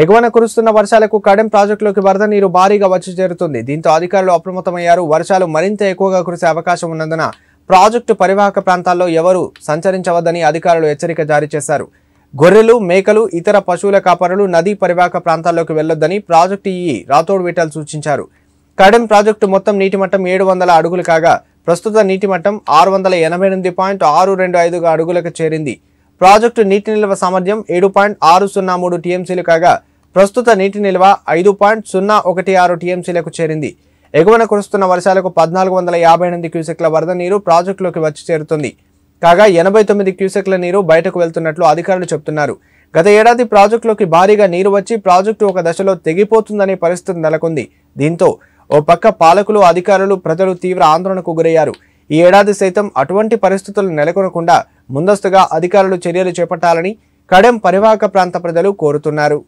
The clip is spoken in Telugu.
ఎగువన కురుస్తున్న వర్షాలకు కడెం ప్రాజెక్టులోకి వరద నీరు భారీగా వచ్చి చేరుతుంది దీంతో అధికారులు అప్రమత్తమయ్యారు వర్షాలు మరింత ఎక్కువగా కురిసే అవకాశం ఉన్నందున ప్రాజెక్టు పరివాహక ప్రాంతాల్లో ఎవరూ సంచరించవద్దని అధికారులు హెచ్చరిక జారీ చేశారు గొర్రెలు మేకలు ఇతర పశువుల కాపరులు నదీ పరివాహక ప్రాంతాల్లోకి వెళ్లొద్దని ప్రాజెక్టు ఈ రాథోడ్ విటల్ సూచించారు కడెం ప్రాజెక్టు మొత్తం నీటి మట్టం ఏడు వందల అడుగులు కాగా ప్రస్తుత నీటి మట్టం ఆరు వందల ఎనభై ఎనిమిది పాయింట్ ఆరు రెండు ఐదుగా అడుగులకు చేరింది ప్రాజెక్టు నీటి నిల్వ సామర్థ్యం ఏడు పాయింట్ ఆరు సున్నా మూడు టీఎంసీలు కాగా ప్రస్తుత నీటి నిల్వ ఐదు పాయింట్ సున్నా ఒకటి ఆరు టీఎంసీలకు చేరింది ఎగువన కురుస్తున్న వర్షాలకు పద్నాలుగు వందల యాభై ఎనిమిది క్యూసెక్ల వరద నీరు ప్రాజెక్టులోకి వచ్చి చేరుతుంది కాగా ఎనభై తొమ్మిది క్యూసెక్ల నీరు బయటకు వెళ్తున్నట్లు అధికారులు చెబుతున్నారు గత ఏడాది ప్రాజెక్టులోకి భారీగా నీరు వచ్చి ప్రాజెక్టు ఒక దశలో తెగిపోతుందనే పరిస్థితి నెలకొంది దీంతో ఓ పక్క పాలకులు అధికారులు ప్రజలు తీవ్ర ఆందోళనకు గురయ్యారు ఈ ఏడాది సైతం అటువంటి పరిస్థితులు నెలకొనకుండా ముందస్తుగా అధికారులు చర్యలు చేపట్టాలని కడెం పరివాహక ప్రాంత ప్రజలు కోరుతున్నారు